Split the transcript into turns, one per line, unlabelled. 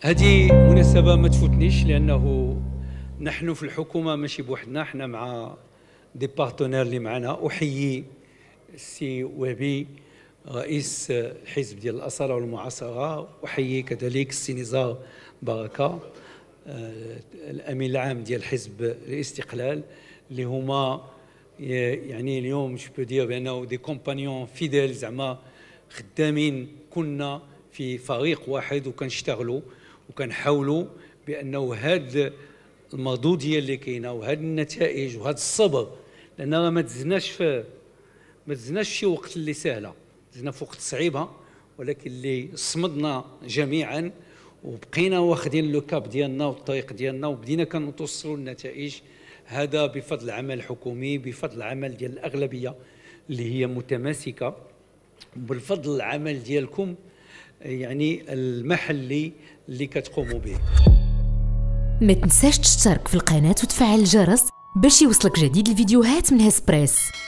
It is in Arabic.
هذه مناسبة ما تفوتنيش لأنه نحن في الحكومة ماشي بوحدنا حنا مع دي بارتنير اللي معنا أحيي السي وهبي رئيس الحزب ديال الأصالة والمعاصرة أحيي كذلك السي نزار بركة آه، الأمين العام ديال حزب الاستقلال اللي هما يعني اليوم جو بو دير بانه دي كومبانيون فيديل زعما خدامين كنا في فريق واحد وكنشتغلوا وكنحاولوا بانه هاد المردوديه اللي كاينه وهاد النتائج وهاد الصبر لان راه ما تزناش في ما تزناش في وقت اللي سهله تزنا في وقت صعيبه ولكن اللي صمدنا جميعا وبقينا واخدين لو كاب ديالنا والطريق ديالنا وبدينا كنتوصلوا النتائج هذا بفضل العمل الحكومي بفضل العمل ديال الاغلبيه اللي هي متماسكه بالفضل العمل ديالكم يعني المحلي اللي كتقوموا به
ما تنساش تشترك في القناه وتفعل الجرس باش يوصلك جديد الفيديوهات من هسبريس